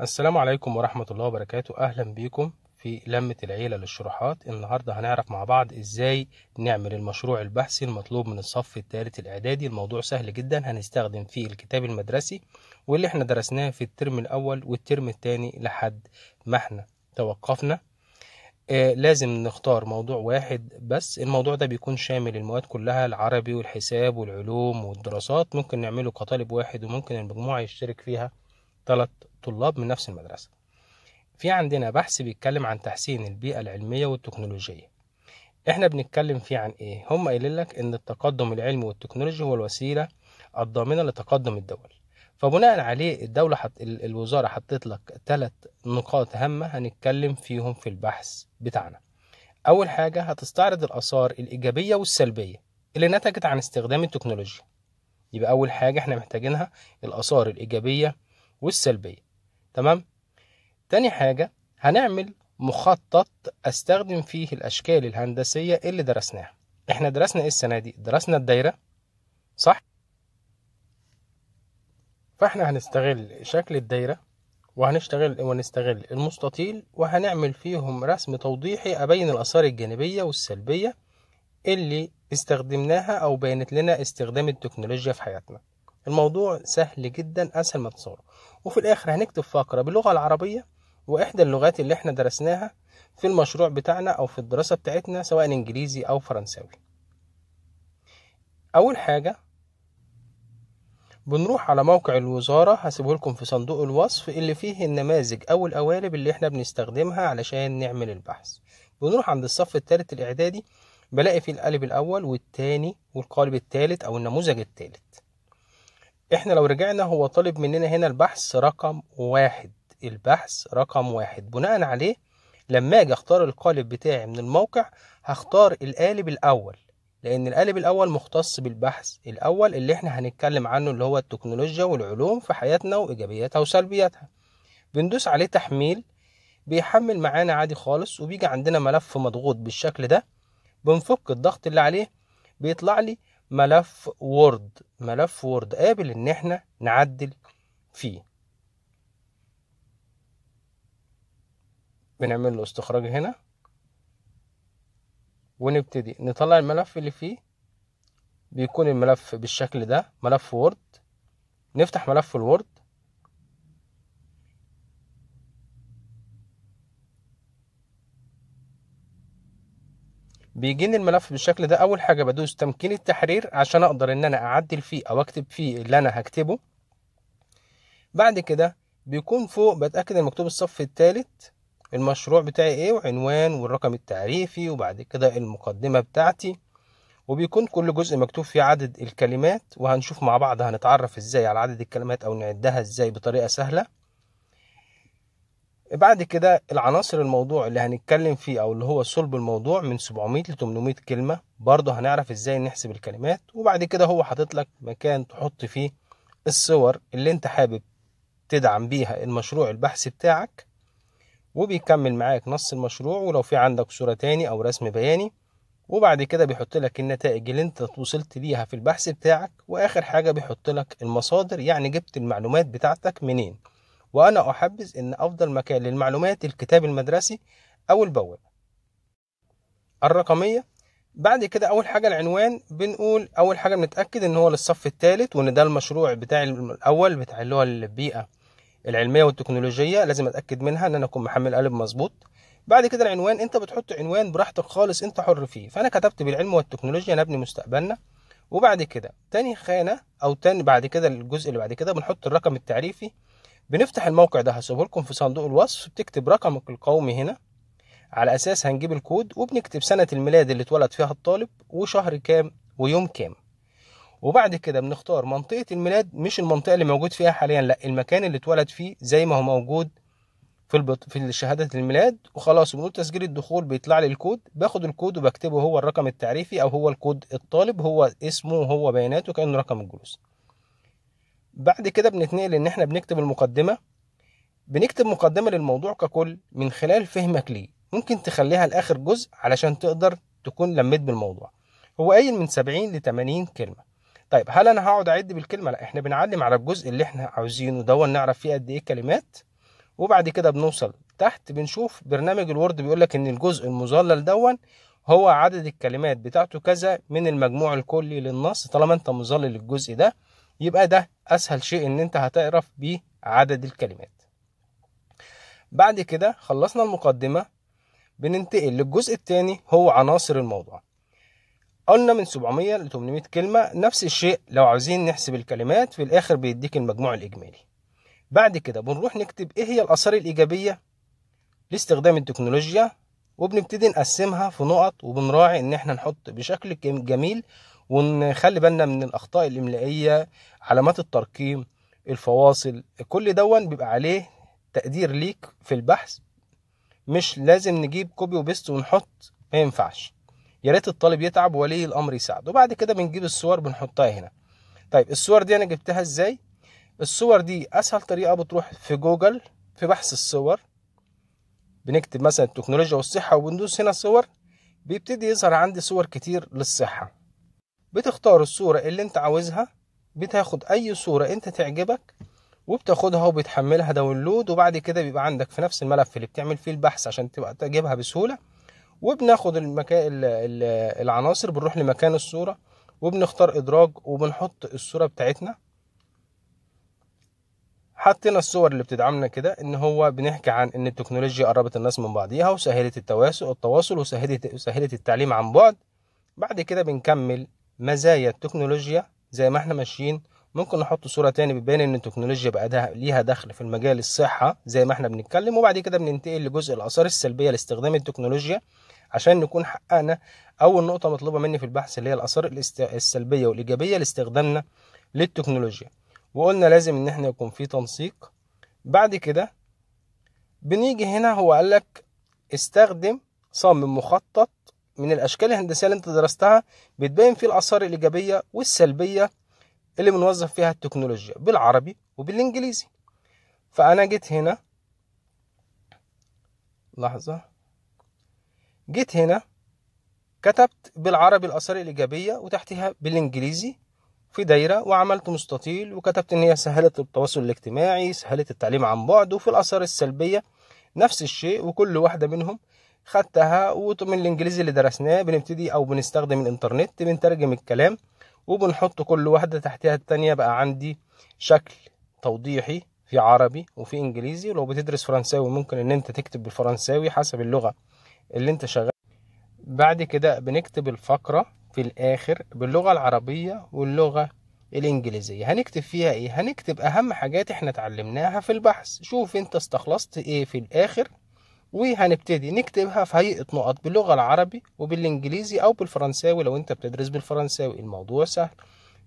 السلام عليكم ورحمة الله وبركاته أهلا بيكم في لمة العيلة للشروحات النهاردة هنعرف مع بعض إزاي نعمل المشروع البحثي المطلوب من الصف الثالث الإعدادي الموضوع سهل جدا هنستخدم فيه الكتاب المدرسي واللي احنا درسناه في الترم الأول والترم الثاني لحد ما احنا توقفنا آه لازم نختار موضوع واحد بس الموضوع ده بيكون شامل المواد كلها العربي والحساب والعلوم والدراسات ممكن نعمله كطالب واحد وممكن المجموعة يشترك فيها ثلاث طلاب من نفس المدرسة في عندنا بحث بيتكلم عن تحسين البيئة العلمية والتكنولوجية احنا بنتكلم فيه عن ايه هم قايلين لك ان التقدم العلمي والتكنولوجي هو الوسيلة الضامنة لتقدم الدول فبناء عليه الدولة حط... الوزارة حطيت لك ثلاث نقاط هامة هنتكلم فيهم في البحث بتاعنا أول حاجة هتستعرض الآثار الإيجابية والسلبية اللي نتجت عن استخدام التكنولوجيا يبقى أول حاجة احنا محتاجينها الآثار الإيجابية والسلبية تمام تاني حاجة هنعمل مخطط استخدم فيه الاشكال الهندسية اللي درسناها احنا درسنا ايه السنة دي درسنا الدايرة صح فاحنا هنستغل شكل الدايرة وهنشتغل ونستغل المستطيل وهنعمل فيهم رسم توضيحي أبين الآثار الجانبية والسلبية اللي استخدمناها أو بينت لنا استخدام التكنولوجيا في حياتنا الموضوع سهل جدا اسهل ما تتصور وفي الاخر هنكتب فقره باللغه العربيه واحدى اللغات اللي احنا درسناها في المشروع بتاعنا او في الدراسه بتاعتنا سواء انجليزي او فرنساوي اول حاجه بنروح على موقع الوزارة هسيبه لكم في صندوق الوصف اللي فيه النماذج أو القوالب اللي احنا بنستخدمها علشان نعمل البحث بنروح عند الصف الثالث الإعدادي بلاقي فيه القالب الأول والتاني والقالب التالت أو النموذج التالت احنا لو رجعنا هو طالب مننا هنا البحث رقم واحد البحث رقم واحد بناء عليه لما اجي اختار القالب بتاعي من الموقع هختار القالب الاول لان القالب الاول مختص بالبحث الاول اللي احنا هنتكلم عنه اللي هو التكنولوجيا والعلوم في حياتنا وايجابياتها وسلبياتها بندوس عليه تحميل بيحمل معانا عادي خالص وبيجي عندنا ملف مضغوط بالشكل ده بنفك الضغط اللي عليه بيطلع لي ملف وورد ملف وورد قابل ان احنا نعدل فيه بنعمل له استخراج هنا ونبتدي نطلع الملف اللي فيه بيكون الملف بالشكل ده ملف وورد نفتح ملف الوورد بيجيني الملف بالشكل ده اول حاجه بدوس تمكين التحرير عشان اقدر ان انا اعدل فيه او اكتب فيه اللي انا هكتبه بعد كده بيكون فوق بتاكد ان مكتوب الصف الثالث المشروع بتاعي ايه وعنوان والرقم التعريفي وبعد كده المقدمه بتاعتي وبيكون كل جزء مكتوب فيه عدد الكلمات وهنشوف مع بعض هنتعرف ازاي على عدد الكلمات او نعدها ازاي بطريقه سهله بعد كده العناصر الموضوع اللي هنتكلم فيه او اللي هو صلب الموضوع من 700 ل 800 كلمه برضه هنعرف ازاي نحسب الكلمات وبعد كده هو حاطط لك مكان تحط فيه الصور اللي انت حابب تدعم بيها المشروع البحث بتاعك وبيكمل معاك نص المشروع ولو في عندك صوره تاني او رسم بياني وبعد كده بيحط لك النتائج اللي انت وصلت ليها في البحث بتاعك واخر حاجه بيحط لك المصادر يعني جبت المعلومات بتاعتك منين وأنا أحبذ أن أفضل مكان للمعلومات الكتاب المدرسي أو البوابة الرقمية بعد كده أول حاجة العنوان بنقول أول حاجة بنتأكد إن هو للصف الثالث وإن ده المشروع بتاع الأول بتاع اللي هو البيئة العلمية والتكنولوجية لازم أتأكد منها إن أنا أكون محمل قلب مظبوط بعد كده العنوان أنت بتحط عنوان براحتك خالص أنت حر فيه فأنا كتبت بالعلم والتكنولوجيا نبني مستقبلنا وبعد كده تاني خانة أو تاني بعد كده الجزء اللي بعد كده بنحط الرقم التعريفي بنفتح الموقع ده هسيبه لكم في صندوق الوصف بتكتب رقمك القومي هنا على اساس هنجيب الكود وبنكتب سنه الميلاد اللي اتولد فيها الطالب وشهر كام ويوم كام وبعد كده بنختار منطقه الميلاد مش المنطقه اللي موجود فيها حاليا لا المكان اللي اتولد فيه زي ما هو موجود في البط... في شهاده الميلاد وخلاص بنقول تسجيل الدخول بيطلع لي الكود باخد الكود وبكتبه هو الرقم التعريفي او هو الكود الطالب هو اسمه وهو بياناته كانه رقم الجلوس بعد كده بنتنقل ان احنا بنكتب المقدمه بنكتب مقدمه للموضوع ككل من خلال فهمك ليه ممكن تخليها لاخر جزء علشان تقدر تكون لميت بالموضوع هو قايل من 70 ل 80 كلمه طيب هل انا هقعد اعد بالكلمه لا احنا بنعلم على الجزء اللي احنا عاوزينه ده نعرف فيه قد ايه كلمات وبعد كده بنوصل تحت بنشوف برنامج الوورد بيقول لك ان الجزء المظلل دون هو عدد الكلمات بتاعته كذا من المجموع الكلي للنص طالما انت مظلل الجزء ده يبقى ده اسهل شيء ان انت هتعرف بيه عدد الكلمات بعد كده خلصنا المقدمة بننتقل للجزء الثاني هو عناصر الموضوع قلنا من 700 ل 800 كلمة نفس الشيء لو عاوزين نحسب الكلمات في الآخر بيديك المجموع الإجمالي بعد كده بنروح نكتب إيه هي الآثار الإيجابية لاستخدام التكنولوجيا وبنبتدي نقسمها في نقط وبنراعي إن إحنا نحط بشكل جميل ونخلي بالنا من الاخطاء الاملائيه علامات الترقيم الفواصل كل دون بيبقى عليه تقدير ليك في البحث مش لازم نجيب كوبي وبيست ونحط ما ينفعش يا ريت الطالب يتعب ولي الامر يساعده وبعد كده بنجيب الصور بنحطها هنا طيب الصور دي انا جبتها ازاي الصور دي اسهل طريقه بتروح في جوجل في بحث الصور بنكتب مثلا التكنولوجيا والصحه وبندوس هنا صور بيبتدي يظهر عندي صور كتير للصحه بتختار الصورة اللي انت عاوزها بتاخد اي صورة انت تعجبك وبتاخدها وبتحملها داونلود وبعد كده بيبقى عندك في نفس الملف اللي بتعمل فيه البحث عشان تبقى تجيبها بسهولة وبناخد المكان العناصر بنروح لمكان الصورة وبنختار ادراج وبنحط الصورة بتاعتنا حطينا الصور اللي بتدعمنا كده ان هو بنحكي عن ان التكنولوجيا قربت الناس من بعضيها وسهلت التواصل التواصل وسهلت وسهلت التعليم عن بعد بعد كده بنكمل مزايا التكنولوجيا زي ما احنا ماشيين ممكن نحط صورة تاني بتبين ان التكنولوجيا بقى ده ليها دخل في المجال الصحة زي ما احنا بنتكلم وبعد كده بننتقل لجزء الآثار السلبية لاستخدام التكنولوجيا عشان نكون حققنا أول نقطة مطلوبة مني في البحث اللي هي الآثار السلبية والإيجابية لاستخدامنا للتكنولوجيا وقلنا لازم ان احنا يكون في تنسيق بعد كده بنيجي هنا هو قالك استخدم صمم مخطط من الأشكال الهندسية اللي أنت درستها بتبين فيه الآثار الإيجابية والسلبية اللي بنوظف فيها التكنولوجيا بالعربي وبالإنجليزي فأنا جيت هنا لحظة جيت هنا كتبت بالعربي الآثار الإيجابية وتحتها بالإنجليزي في دايرة وعملت مستطيل وكتبت إن هي سهلت التواصل الاجتماعي سهلت التعليم عن بعد وفي الآثار السلبية نفس الشيء وكل واحدة منهم خدتها ومن الانجليزي اللي درسناه بنبتدي او بنستخدم الانترنت بنترجم الكلام وبنحط كل واحدة تحتها التانية بقى عندي شكل توضيحي في عربي وفي انجليزي ولو بتدرس فرنساوي ممكن ان انت تكتب بالفرنساوي حسب اللغة اللي انت شغال بعد كده بنكتب الفقرة في الاخر باللغة العربية واللغة الانجليزيه هنكتب فيها ايه هنكتب اهم حاجات احنا اتعلمناها في البحث شوف انت استخلصت ايه في الاخر وهنبتدي نكتبها في هيئة نقط باللغة العربي وبالإنجليزي أو بالفرنساوي لو أنت بتدرس بالفرنساوي الموضوع سهل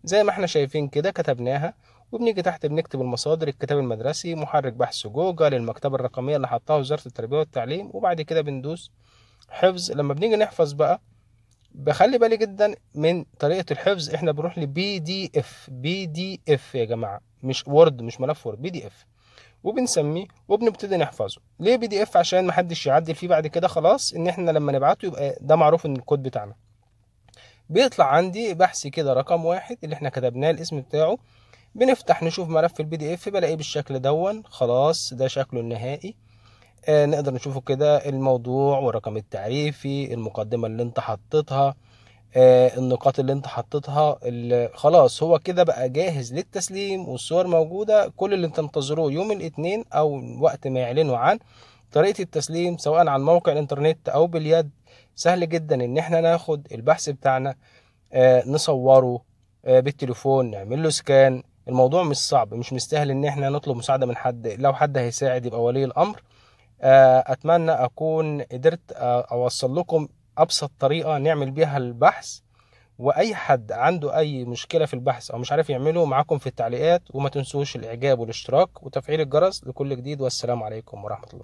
زي ما احنا شايفين كده كتبناها وبنيجي تحت بنكتب المصادر الكتاب المدرسي محرك بحث جوجل المكتبة الرقمية اللي حطها وزارة التربية والتعليم وبعد كده بندوس حفظ لما بنيجي نحفظ بقى بخلي بالي جدا من طريقة الحفظ احنا بنروح لبي دي اف بي دي اف يا جماعة مش وورد مش ملف وورد بي دي اف وبنسميه وبنبتدي نحفظه ليه بي دي اف عشان محدش يعدل فيه بعد كده خلاص ان احنا لما نبعته يبقى ده معروف ان الكود بتاعنا بيطلع عندي بحث كده رقم واحد اللي احنا كتبناه الاسم بتاعه بنفتح نشوف ملف البي دي اف بلاقيه بالشكل دون خلاص ده شكله النهائي آه نقدر نشوفه كده الموضوع والرقم التعريفي المقدمة اللي انت حطيتها آه، النقاط اللي انت حطيتها خلاص هو كده بقى جاهز للتسليم والصور موجودة كل اللي انت منتظروه يوم الاثنين او وقت ما يعلنوا عن طريقة التسليم سواء عن موقع الانترنت او باليد سهل جدا ان احنا ناخد البحث بتاعنا آه، نصوره آه، بالتليفون نعمل له سكان الموضوع مش صعب مش مستاهل ان احنا نطلب مساعدة من حد لو حد هيساعد يبقى ولي الامر اتمنى اكون قدرت اوصل لكم ابسط طريقه نعمل بيها البحث واي حد عنده اي مشكله في البحث او مش عارف يعمله معاكم في التعليقات وما تنسوش الاعجاب والاشتراك وتفعيل الجرس لكل جديد والسلام عليكم ورحمه الله